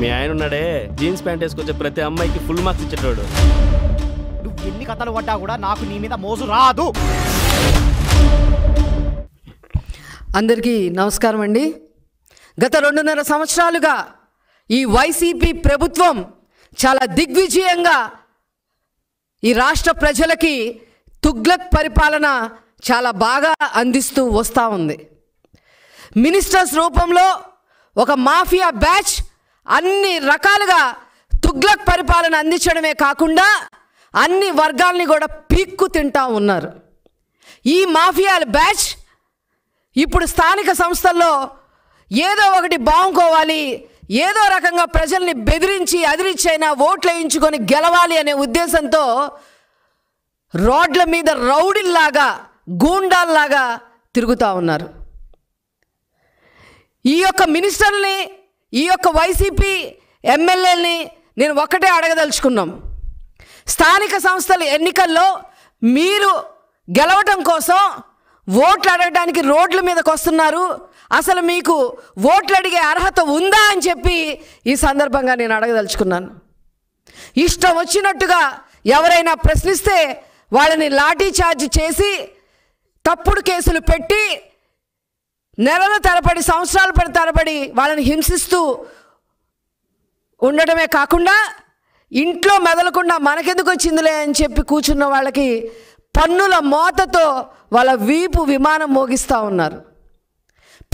మీ ఆయన ఉన్నాడే jeans pant వేసుకొచ్చే ప్రతి అమ్మాయికి ఫుల్ మార్క్స్ ఇచ్చేటోడు నువ్వు ఎన్ని కథలు పడ్డా కూడా నాకు నీ మీద మోజు రాదు అందరికీ నమస్కారం అండి గత రెండున్నర సంవత్సరాలుగా ఈ వైసీపీ ప్రభుత్వం చాలా దిగ్విజయంగా ఈ రాష్ట్ర ప్రజలకి తుగ్లక్ పరిపాలన చాలా బాగా అందిస్తూ వస్తూ ఉంది మినిస్టర్స్ రూపంలో ఒక మాఫియా బ్యాచ్ అన్ని రకాలుగా తుగ్లక్ పరిపాలన అందించడమే కాకుండా అన్ని వర్గాల్ని కూడా పీక్కు తింటా ఉన్నారు ఈ మాఫియాల బ్యాచ్ ఇప్పుడు స్థానిక సంస్థల్లో ఏదో ఒకటి బాగుకోవాలి ఏదో రకంగా ప్రజల్ని బెదిరించి అదిరించైనా ఓట్లు వేయించుకొని గెలవాలి అనే ఉద్దేశంతో రోడ్ల మీద రౌడీల్లాగా గూండాల్లాగా తిరుగుతూ ఉన్నారు ఈ యొక్క మినిస్టర్ని ఈ యొక్క వైసీపీ ఎమ్మెల్యేని నేను ఒకటే అడగదలుచుకున్నాం స్థానిక సంస్థల ఎన్నికల్లో మీరు గెలవటం కోసం ఓట్లు అడగడానికి రోడ్ల మీదకి వస్తున్నారు అసలు మీకు ఓట్లు అడిగే అర్హత ఉందా అని చెప్పి ఈ సందర్భంగా నేను అడగదలుచుకున్నాను ఇష్టం వచ్చినట్టుగా ఎవరైనా ప్రశ్నిస్తే వాళ్ళని లాఠీ ఛార్జ్ చేసి తప్పుడు కేసులు పెట్టి నెలల తరబడి సంవత్సరాల పడి తరబడి వాళ్ళని హింసిస్తూ ఉండటమే కాకుండా ఇంట్లో మెదలకుండా మనకెందుకు వచ్చిందిలే అని చెప్పి కూర్చున్న వాళ్ళకి పన్నుల మోతతో వాళ్ళ వీపు విమానం మోగిస్తూ ఉన్నారు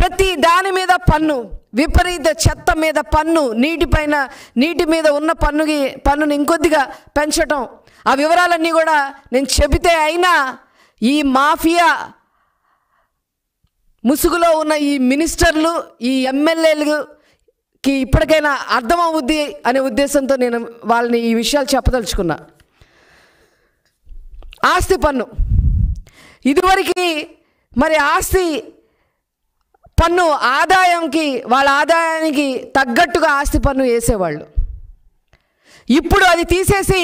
ప్రతి దాని మీద పన్ను విపరీత చెత్త మీద పన్ను నీటిపైన నీటి మీద ఉన్న పన్నుకి పన్నుని ఇంకొద్దిగా పెంచటం ఆ వివరాలన్నీ కూడా నేను చెబితే అయినా ఈ మాఫియా ముసుగులో ఉన్న ఈ మినిస్టర్లు ఈ ఎమ్మెల్యేలకి ఇప్పటికైనా అర్థమవుద్ది అనే ఉద్దేశంతో నేను వాళ్ళని ఈ విషయాలు చెప్పదలుచుకున్నా ఆస్తి పన్ను ఇదివరకు మరి ఆస్తి పన్ను ఆదాయంకి వాళ్ళ ఆదాయానికి తగ్గట్టుగా ఆస్తి పన్ను వేసేవాళ్ళు ఇప్పుడు అది తీసేసి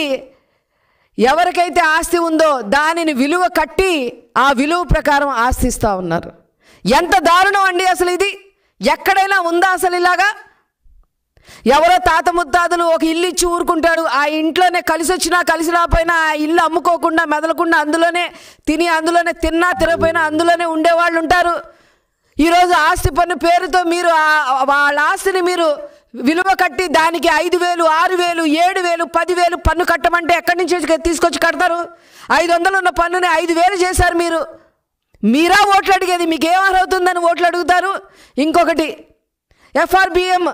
ఎవరికైతే ఆస్తి ఉందో దానిని విలువ కట్టి ఆ విలువ ప్రకారం ఆస్తి ఇస్తూ ఉన్నారు ఎంత దారుణం అండి అసలు ఇది ఎక్కడైనా ఉందా అసలు ఇలాగా ఎవరో తాత ముత్తాతలు ఒక ఇల్లు ఇచ్చి ఊరుకుంటాడు ఆ ఇంట్లోనే కలిసి వచ్చినా కలిసి రాపోయినా ఆ ఇల్లు అమ్ముకోకుండా మెదలకుండా అందులోనే తిని అందులోనే తిన్నా తిరగపోయినా అందులోనే ఉండేవాళ్ళు ఉంటారు ఈరోజు ఆస్తి పన్ను పేరుతో మీరు వాళ్ళ ఆస్తిని మీరు విలువ కట్టి దానికి ఐదు వేలు ఆరు వేలు ఏడు వేలు పదివేలు పన్ను కట్టమంటే ఎక్కడి నుంచి తీసుకొచ్చి కడతారు ఐదు వందలు ఉన్న పన్నుని ఐదు వేలు చేశారు మీరు మీరా ఓట్లు అడిగేది మీకేం అర్హతుందని ఓట్లు అడుగుతారు ఇంకొకటి ఎఫ్ఆర్బిఎం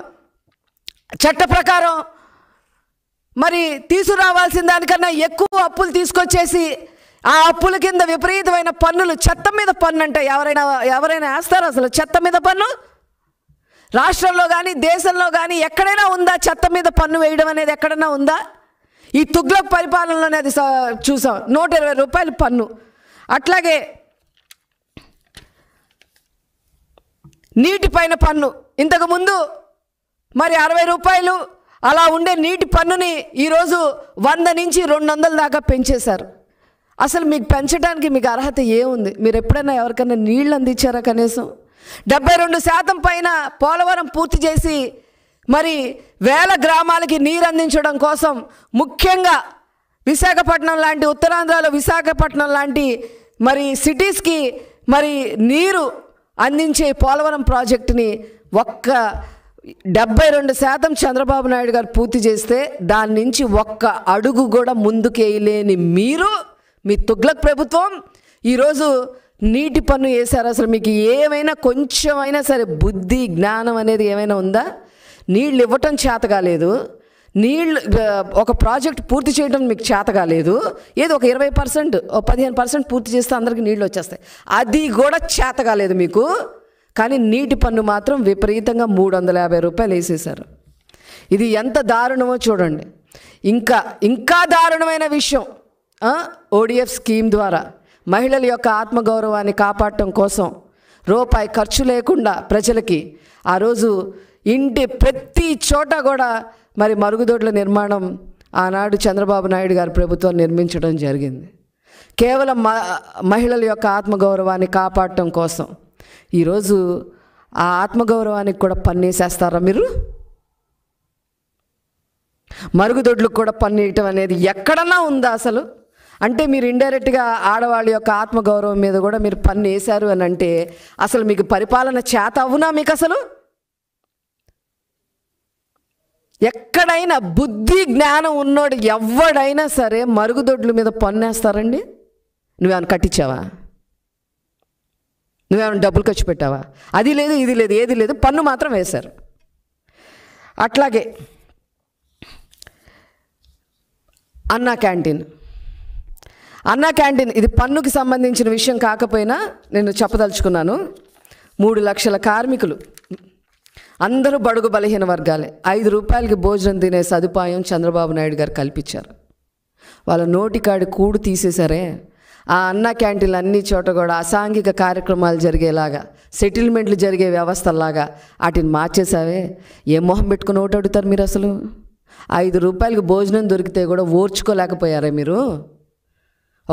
చట్ట ప్రకారం మరి తీసుకురావాల్సిన దానికన్నా ఎక్కువ అప్పులు తీసుకొచ్చేసి ఆ అప్పుల కింద విపరీతమైన పన్నులు చెత్త మీద పన్ను అంటే ఎవరైనా ఎవరైనా వేస్తారు అసలు చెత్త మీద పన్ను రాష్ట్రంలో కానీ దేశంలో కానీ ఎక్కడైనా ఉందా చెత్త మీద పన్ను వేయడం అనేది ఎక్కడైనా ఉందా ఈ తుగ్లక్ పరిపాలనలోనే అది చూసాం నూట ఇరవై రూపాయలు పన్ను అట్లాగే నీటిపైన పన్ను ఇంతకుముందు మరి అరవై రూపాయలు అలా ఉండే నీటి పన్నుని ఈరోజు వంద నుంచి రెండు వందల దాకా పెంచేశారు అసలు మీకు పెంచడానికి మీకు అర్హత ఏముంది మీరు ఎప్పుడైనా ఎవరికైనా నీళ్ళు అందించారా కనీసం డెబ్బై రెండు శాతం పైన పోలవరం పూర్తి చేసి మరి వేల గ్రామాలకి నీరు అందించడం కోసం ముఖ్యంగా విశాఖపట్నం లాంటి ఉత్తరాంధ్రలో విశాఖపట్నం లాంటి మరి సిటీస్కి మరి నీరు అందించే పోలవరం ప్రాజెక్టుని ఒక్క డెబ్బై రెండు శాతం చంద్రబాబు నాయుడు గారు పూర్తి చేస్తే దాని నుంచి ఒక్క అడుగు కూడా ముందుకేయలేని మీరు మీ తుగ్లక్ ప్రభుత్వం ఈరోజు నీటి పన్ను వేశారు అసలు మీకు ఏమైనా కొంచెమైనా సరే బుద్ధి జ్ఞానం అనేది ఏమైనా ఉందా నీళ్ళు ఇవ్వటం చేత కాలేదు నీళ్ళు ఒక ప్రాజెక్ట్ పూర్తి చేయడం మీకు చేతగా లేదు ఏదో ఒక ఇరవై పర్సెంట్ పదిహేను పర్సెంట్ పూర్తి చేస్తే అందరికీ నీళ్ళు వచ్చేస్తాయి అది కూడా చేతగా లేదు మీకు కానీ నీటి పన్ను మాత్రం విపరీతంగా మూడు వందల యాభై రూపాయలు వేసేసారు ఇది ఎంత దారుణమో చూడండి ఇంకా ఇంకా దారుణమైన విషయం ఓడిఎఫ్ స్కీమ్ ద్వారా మహిళల యొక్క ఆత్మగౌరవాన్ని కాపాడటం కోసం రూపాయి ఖర్చు లేకుండా ప్రజలకి ఆ రోజు ఇంటి ప్రతి చోట కూడా మరి మరుగుదొడ్ల నిర్మాణం ఆనాడు చంద్రబాబు నాయుడు గారి ప్రభుత్వం నిర్మించడం జరిగింది కేవలం మ మహిళల యొక్క ఆత్మగౌరవాన్ని కాపాడటం కోసం ఈరోజు ఆ ఆత్మగౌరవానికి కూడా పన్నేసేస్తారా మీరు మరుగుదొడ్లకు కూడా పన్నేయటం అనేది ఎక్కడన్నా ఉందా అసలు అంటే మీరు ఇండైరెక్ట్గా ఆడవాళ్ళ యొక్క ఆత్మగౌరవం మీద కూడా మీరు పన్ను వేశారు అని అంటే అసలు మీకు పరిపాలన చేత అవునా మీకు అసలు ఎక్కడైనా బుద్ధి జ్ఞానం ఉన్నోడు ఎవడైనా సరే మరుగుదొడ్ల మీద పన్నేస్తారండి నువ్వేమైనా కట్టించావా నువ్వేమైనా డబ్బులు ఖర్చు పెట్టావా అది లేదు ఇది లేదు ఏది లేదు పన్ను మాత్రం వేశారు అట్లాగే అన్నా క్యాంటీన్ అన్నా క్యాంటీన్ ఇది పన్నుకి సంబంధించిన విషయం కాకపోయినా నేను చెప్పదలుచుకున్నాను మూడు లక్షల కార్మికులు అందరూ బడుగు బలహీన వర్గాలే ఐదు రూపాయలకి భోజనం తినే సదుపాయం చంద్రబాబు నాయుడు గారు కల్పించారు వాళ్ళ నోటికాడి కూడు తీసేశారే ఆ అన్న క్యాంటీన్లు అన్ని చోట కూడా అసాంఘిక కార్యక్రమాలు జరిగేలాగా సెటిల్మెంట్లు జరిగే వ్యవస్థలాగా వాటిని మార్చేసావే ఏ మొహం పెట్టుకుని ఓటు అడుగుతారు మీరు అసలు ఐదు రూపాయలకి భోజనం దొరికితే కూడా ఓర్చుకోలేకపోయారా మీరు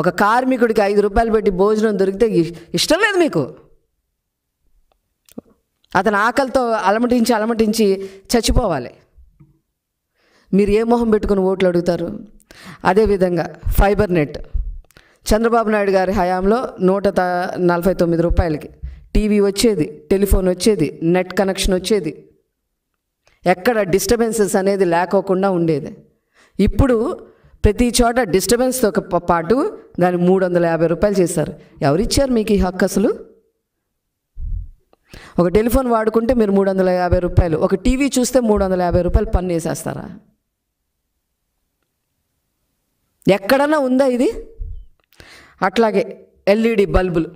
ఒక కార్మికుడికి ఐదు రూపాయలు పెట్టి భోజనం దొరికితే ఇష్టం లేదు మీకు అతను ఆకలితో అలమటించి అలమటించి చచ్చిపోవాలి మీరు ఏ మొహం పెట్టుకుని ఓట్లు అడుగుతారు అదేవిధంగా ఫైబర్ నెట్ చంద్రబాబు నాయుడు గారి హయాంలో నూట నలభై తొమ్మిది రూపాయలకి టీవీ వచ్చేది టెలిఫోన్ వచ్చేది నెట్ కనెక్షన్ వచ్చేది ఎక్కడ డిస్టర్బెన్సెస్ అనేది లేకోకుండా ఉండేది ఇప్పుడు ప్రతి చోట డిస్టర్బెన్స్తో పాటు దాన్ని మూడు వందల యాభై రూపాయలు చేశారు ఎవరిచ్చారు మీకు ఈ హక్కు అసలు ఒక టెలిఫోన్ వాడుకుంటే మీరు మూడు వందల యాభై రూపాయలు ఒక టీవీ చూస్తే మూడు వందల యాభై రూపాయలు పని వేసేస్తారా ఎక్కడన్నా ఉందా ఇది అట్లాగే ఎల్ఈడి బల్బులు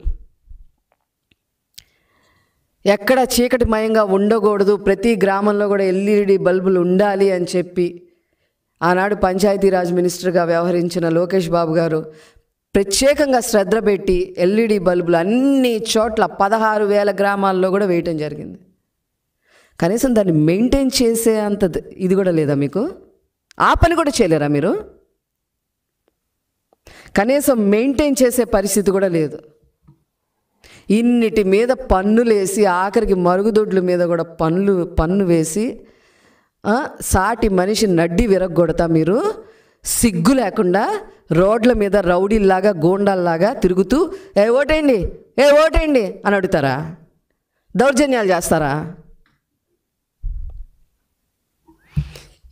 ఎక్కడ చీకటిమయంగా ఉండకూడదు ప్రతి గ్రామంలో కూడా ఎల్ఈడి బల్బులు ఉండాలి అని చెప్పి ఆనాడు పంచాయతీరాజ్ మినిస్టర్గా వ్యవహరించిన లోకేష్ బాబు గారు ప్రత్యేకంగా శ్రద్ధ పెట్టి ఎల్ఈడి బల్బులు అన్ని చోట్ల పదహారు వేల గ్రామాల్లో కూడా వేయటం జరిగింది కనీసం దాన్ని మెయింటైన్ చేసే అంత ఇది కూడా లేదా మీకు ఆ పని కూడా చేయలేరా మీరు కనీసం మెయింటైన్ చేసే పరిస్థితి కూడా లేదు ఇన్నిటి మీద పన్నులేసి ఆఖరికి మరుగుదొడ్ల మీద కూడా పన్నులు పన్ను వేసి సాటి మనిషి నడ్డి విరగొడతా మీరు సిగ్గు లేకుండా రోడ్ల మీద రౌడీల్లాగా గోండాల్లాగా తిరుగుతూ ఏ ఓటేయండి ఏ ఓటేయండి అని అడుగుతారా దౌర్జన్యాలు చేస్తారా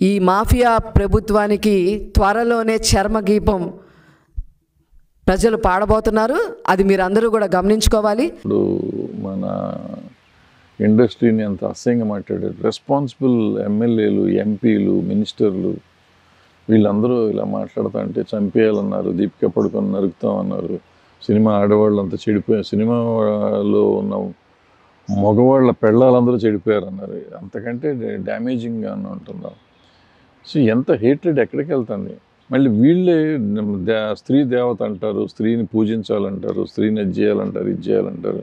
ఈ మాఫియా ప్రభుత్వానికి త్వరలోనే చర్మగీపం ప్రజలు పాడబోతున్నారు అది మీరు అందరూ కూడా గమనించుకోవాలి ఇప్పుడు మన ఇండస్ట్రీని అంత అసహ్యంగా మాట్లాడారు రెస్పాన్సిబుల్ ఎమ్మెల్యేలు ఎంపీలు మినిస్టర్లు వీళ్ళందరూ ఇలా మాట్లాడుతూ అంటే చంపేయాలన్నారు దీపిక పడుకొని నరుకుతాం అన్నారు సినిమా ఆడవాళ్ళు అంతా చెడిపోయారు సినిమాలో ఉన్న మగవాళ్ళ పెళ్ళాలందరూ చెడిపోయారు అన్నారు అంతకంటే డ్యామేజింగ్గా ఉంటుంది సో ఎంత హేట్రెడ్ ఎక్కడికి వెళ్తుంది మళ్ళీ వీళ్ళే స్త్రీ దేవత అంటారు స్త్రీని పూజించాలంటారు స్త్రీని చేయాలంటారు ఇది చేయాలంటారు